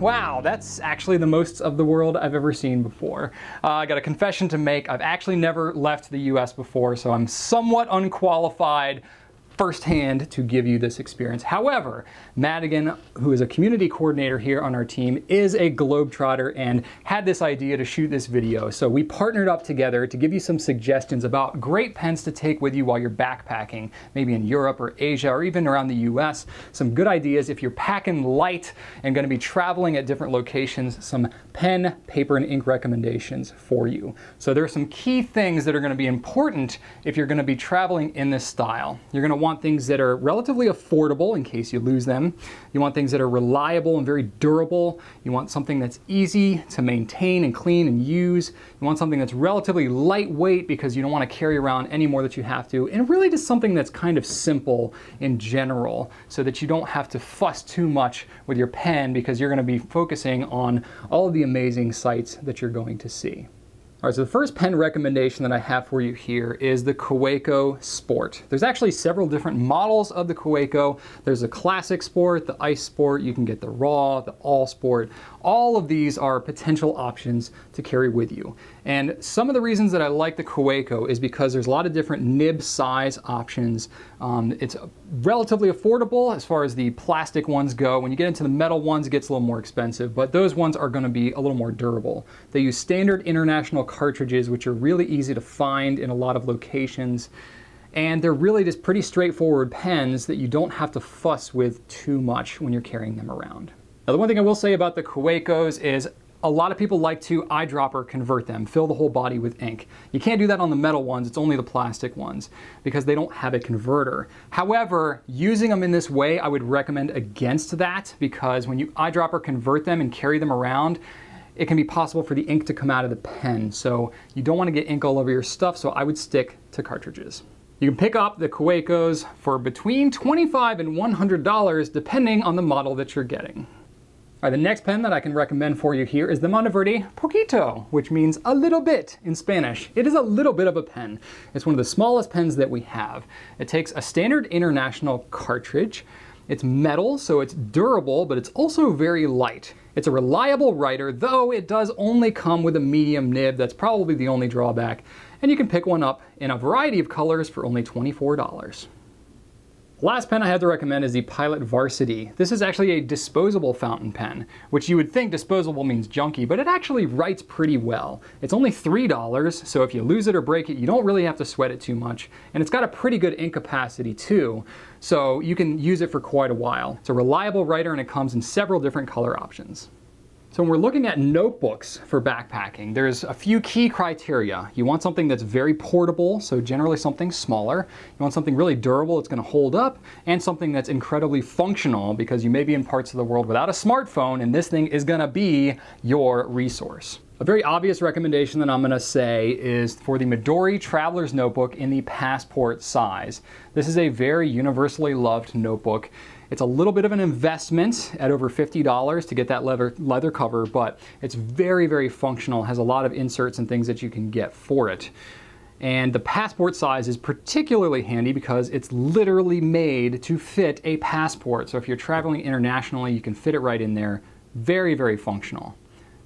wow, that's actually the most of the world I've ever seen before. Uh, I got a confession to make. I've actually never left the US before, so I'm somewhat unqualified firsthand to give you this experience. However, Madigan, who is a community coordinator here on our team, is a globetrotter and had this idea to shoot this video. So we partnered up together to give you some suggestions about great pens to take with you while you're backpacking, maybe in Europe or Asia or even around the US. Some good ideas if you're packing light and gonna be traveling at different locations, some pen, paper, and ink recommendations for you. So there are some key things that are gonna be important if you're gonna be traveling in this style. You're gonna want things that are relatively affordable in case you lose them. You want things that are reliable and very durable. You want something that's easy to maintain and clean and use. You want something that's relatively lightweight because you don't want to carry around any more that you have to. And really just something that's kind of simple in general so that you don't have to fuss too much with your pen because you're going to be focusing on all of the amazing sights that you're going to see. All right, so the first pen recommendation that I have for you here is the Kaweco Sport. There's actually several different models of the Kaweco. There's the Classic Sport, the Ice Sport, you can get the Raw, the All Sport. All of these are potential options to carry with you. And some of the reasons that I like the Kueco is because there's a lot of different nib size options. Um, it's relatively affordable as far as the plastic ones go. When you get into the metal ones, it gets a little more expensive, but those ones are gonna be a little more durable. They use standard international cartridges, which are really easy to find in a lot of locations. And they're really just pretty straightforward pens that you don't have to fuss with too much when you're carrying them around. Now, the one thing I will say about the Kueco's is a lot of people like to eyedropper convert them, fill the whole body with ink. You can't do that on the metal ones, it's only the plastic ones because they don't have a converter. However, using them in this way, I would recommend against that because when you eyedropper convert them and carry them around, it can be possible for the ink to come out of the pen. So you don't want to get ink all over your stuff, so I would stick to cartridges. You can pick up the Kuekos for between $25 and $100 depending on the model that you're getting. Right, the next pen that I can recommend for you here is the Monteverdi Poquito, which means a little bit in Spanish. It is a little bit of a pen. It's one of the smallest pens that we have. It takes a standard international cartridge. It's metal, so it's durable, but it's also very light. It's a reliable writer, though it does only come with a medium nib. That's probably the only drawback. And you can pick one up in a variety of colors for only $24. Last pen I have to recommend is the Pilot Varsity. This is actually a disposable fountain pen, which you would think disposable means junky, but it actually writes pretty well. It's only $3, so if you lose it or break it, you don't really have to sweat it too much. And it's got a pretty good ink capacity too, so you can use it for quite a while. It's a reliable writer and it comes in several different color options. So when we're looking at notebooks for backpacking, there's a few key criteria. You want something that's very portable, so generally something smaller. You want something really durable that's gonna hold up, and something that's incredibly functional because you may be in parts of the world without a smartphone and this thing is gonna be your resource. A very obvious recommendation that I'm going to say is for the Midori Traveler's Notebook in the passport size. This is a very universally loved notebook. It's a little bit of an investment at over $50 to get that leather, leather cover, but it's very, very functional, has a lot of inserts and things that you can get for it. And the passport size is particularly handy because it's literally made to fit a passport. So if you're traveling internationally, you can fit it right in there. Very, very functional.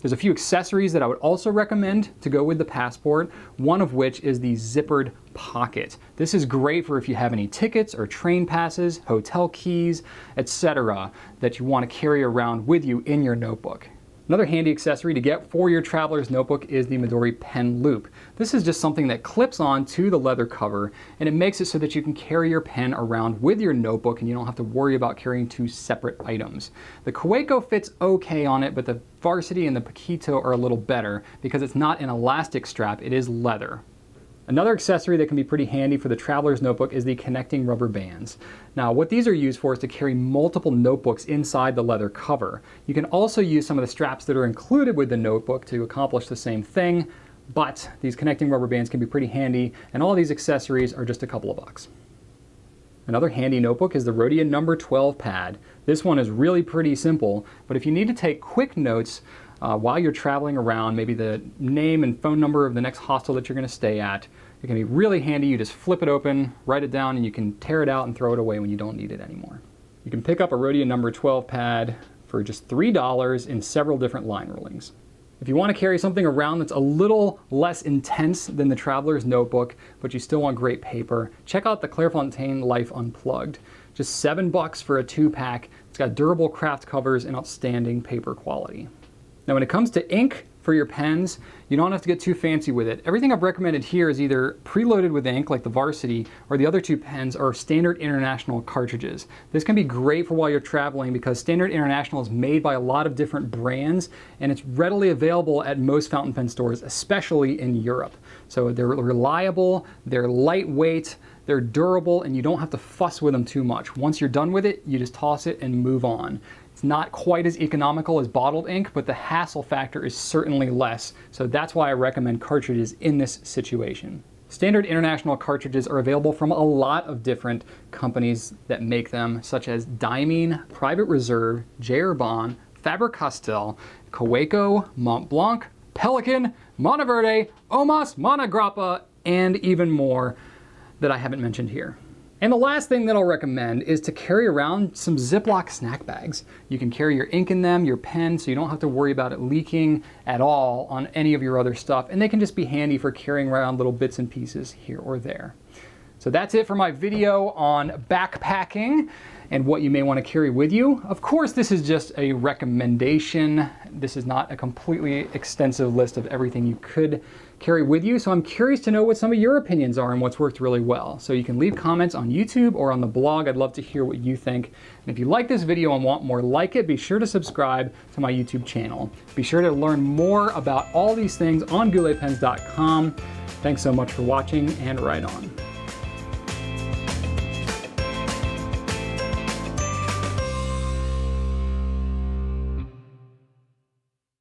There's a few accessories that I would also recommend to go with the Passport, one of which is the zippered pocket. This is great for if you have any tickets or train passes, hotel keys, etc. that you want to carry around with you in your notebook. Another handy accessory to get for your traveler's notebook is the Midori pen loop. This is just something that clips on to the leather cover and it makes it so that you can carry your pen around with your notebook and you don't have to worry about carrying two separate items. The Kaweco fits okay on it, but the Varsity and the Paquito are a little better because it's not an elastic strap, it is leather. Another accessory that can be pretty handy for the traveler's notebook is the connecting rubber bands. Now what these are used for is to carry multiple notebooks inside the leather cover. You can also use some of the straps that are included with the notebook to accomplish the same thing, but these connecting rubber bands can be pretty handy and all these accessories are just a couple of bucks. Another handy notebook is the Rhodia number 12 pad. This one is really pretty simple, but if you need to take quick notes, uh, while you're traveling around, maybe the name and phone number of the next hostel that you're going to stay at. It can be really handy. You just flip it open, write it down, and you can tear it out and throw it away when you don't need it anymore. You can pick up a Rhodia number 12 pad for just $3 in several different line rulings. If you want to carry something around that's a little less intense than the Traveler's Notebook, but you still want great paper, check out the Clairefontaine Life Unplugged. Just seven bucks for a two pack. It's got durable craft covers and outstanding paper quality. Now when it comes to ink for your pens, you don't have to get too fancy with it. Everything I've recommended here is either preloaded with ink, like the Varsity, or the other two pens are standard international cartridges. This can be great for while you're traveling because standard international is made by a lot of different brands and it's readily available at most fountain pen stores, especially in Europe. So they're reliable, they're lightweight, they're durable, and you don't have to fuss with them too much. Once you're done with it, you just toss it and move on. It's not quite as economical as bottled ink, but the hassle factor is certainly less, so that's why I recommend cartridges in this situation. Standard international cartridges are available from a lot of different companies that make them, such as Diamine, Private Reserve, Jerbon, Faber-Castell, Coeco, Montblanc, Pelican, Monteverde, Omas, Monagrappa, and even more that I haven't mentioned here. And the last thing that I'll recommend is to carry around some Ziploc snack bags. You can carry your ink in them, your pen, so you don't have to worry about it leaking at all on any of your other stuff. And they can just be handy for carrying around little bits and pieces here or there. So that's it for my video on backpacking and what you may want to carry with you. Of course, this is just a recommendation. This is not a completely extensive list of everything you could carry with you. So I'm curious to know what some of your opinions are and what's worked really well. So you can leave comments on YouTube or on the blog. I'd love to hear what you think. And if you like this video and want more like it, be sure to subscribe to my YouTube channel. Be sure to learn more about all these things on gouletpens.com. Thanks so much for watching and right on.